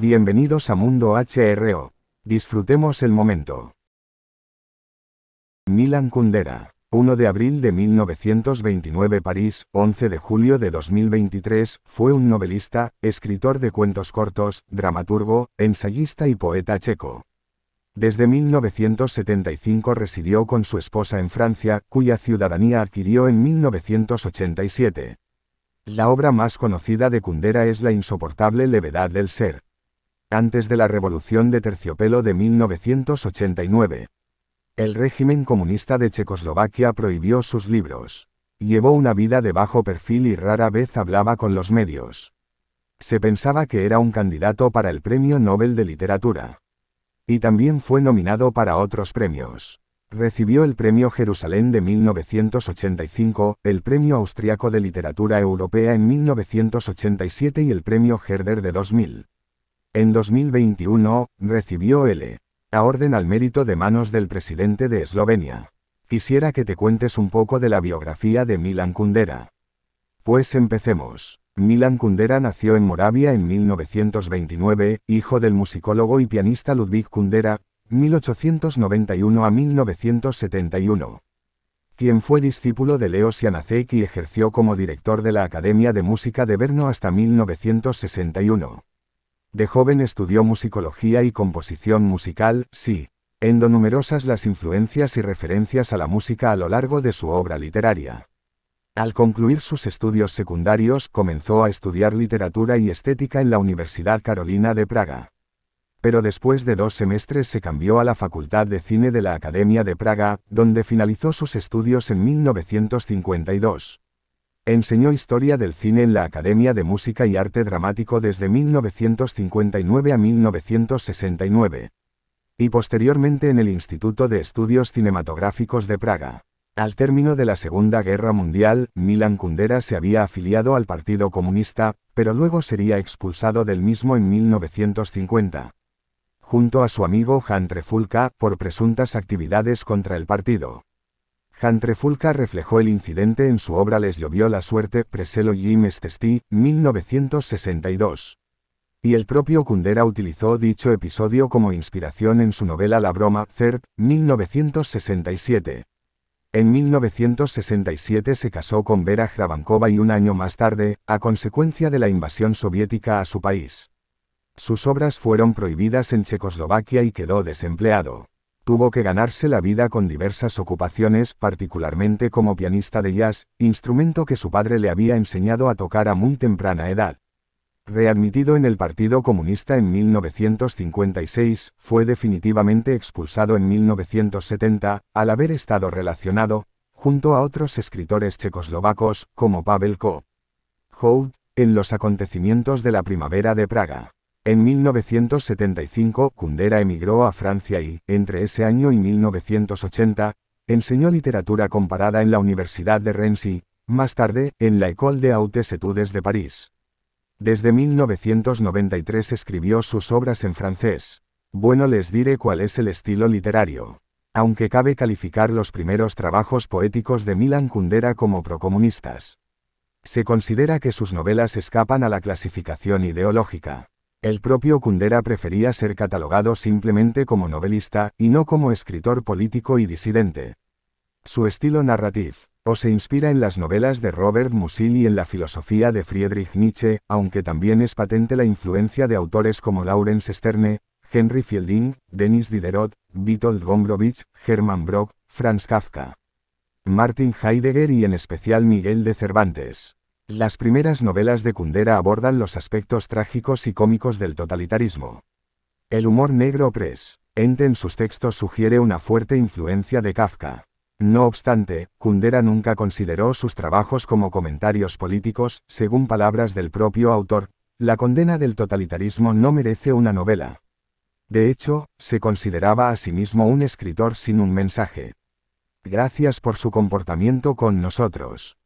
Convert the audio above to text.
Bienvenidos a Mundo HRO. Disfrutemos el momento. Milan Kundera. 1 de abril de 1929 París, 11 de julio de 2023, fue un novelista, escritor de cuentos cortos, dramaturgo, ensayista y poeta checo. Desde 1975 residió con su esposa en Francia, cuya ciudadanía adquirió en 1987. La obra más conocida de Kundera es La insoportable levedad del ser, antes de la Revolución de Terciopelo de 1989. El régimen comunista de Checoslovaquia prohibió sus libros. Llevó una vida de bajo perfil y rara vez hablaba con los medios. Se pensaba que era un candidato para el Premio Nobel de Literatura. Y también fue nominado para otros premios. Recibió el Premio Jerusalén de 1985, el Premio Austriaco de Literatura Europea en 1987 y el Premio Herder de 2000. En 2021, recibió L a Orden al Mérito de manos del presidente de Eslovenia. Quisiera que te cuentes un poco de la biografía de Milan Kundera. Pues empecemos. Milan Kundera nació en Moravia en 1929, hijo del musicólogo y pianista Ludwig Kundera, 1891 a 1971 quien fue discípulo de Leo Sianacek y ejerció como director de la Academia de Música de Brno hasta 1961. De joven estudió musicología y composición musical, sí, endo numerosas las influencias y referencias a la música a lo largo de su obra literaria. Al concluir sus estudios secundarios comenzó a estudiar literatura y estética en la Universidad Carolina de Praga. Pero después de dos semestres se cambió a la Facultad de Cine de la Academia de Praga, donde finalizó sus estudios en 1952. Enseñó historia del cine en la Academia de Música y Arte Dramático desde 1959 a 1969 y posteriormente en el Instituto de Estudios Cinematográficos de Praga. Al término de la Segunda Guerra Mundial, Milan Kundera se había afiliado al Partido Comunista, pero luego sería expulsado del mismo en 1950, junto a su amigo Jan Trefulka, por presuntas actividades contra el partido. Jantre Fulka reflejó el incidente en su obra Les llovió la suerte, Preselo Jim Estesti, 1962. Y el propio Kundera utilizó dicho episodio como inspiración en su novela La broma, Cert, 1967. En 1967 se casó con Vera Jrabankova y un año más tarde, a consecuencia de la invasión soviética a su país. Sus obras fueron prohibidas en Checoslovaquia y quedó desempleado tuvo que ganarse la vida con diversas ocupaciones, particularmente como pianista de jazz, instrumento que su padre le había enseñado a tocar a muy temprana edad. Readmitido en el Partido Comunista en 1956, fue definitivamente expulsado en 1970, al haber estado relacionado, junto a otros escritores checoslovacos, como Pavel Ko. en los acontecimientos de la primavera de Praga. En 1975, Kundera emigró a Francia y, entre ese año y 1980, enseñó literatura comparada en la Universidad de Rennes y, más tarde, en la École des Hautes Etudes de París. Desde 1993 escribió sus obras en francés. Bueno les diré cuál es el estilo literario. Aunque cabe calificar los primeros trabajos poéticos de Milan Kundera como procomunistas. Se considera que sus novelas escapan a la clasificación ideológica. El propio Kundera prefería ser catalogado simplemente como novelista, y no como escritor político y disidente. Su estilo narrativo o se inspira en las novelas de Robert Musil y en la filosofía de Friedrich Nietzsche, aunque también es patente la influencia de autores como Laurence Sterne, Henry Fielding, Denis Diderot, Witold Gombrowicz, Hermann Brock, Franz Kafka, Martin Heidegger y en especial Miguel de Cervantes. Las primeras novelas de Kundera abordan los aspectos trágicos y cómicos del totalitarismo. El humor negro pres, ente en sus textos sugiere una fuerte influencia de Kafka. No obstante, Kundera nunca consideró sus trabajos como comentarios políticos, según palabras del propio autor, la condena del totalitarismo no merece una novela. De hecho, se consideraba a sí mismo un escritor sin un mensaje. Gracias por su comportamiento con nosotros.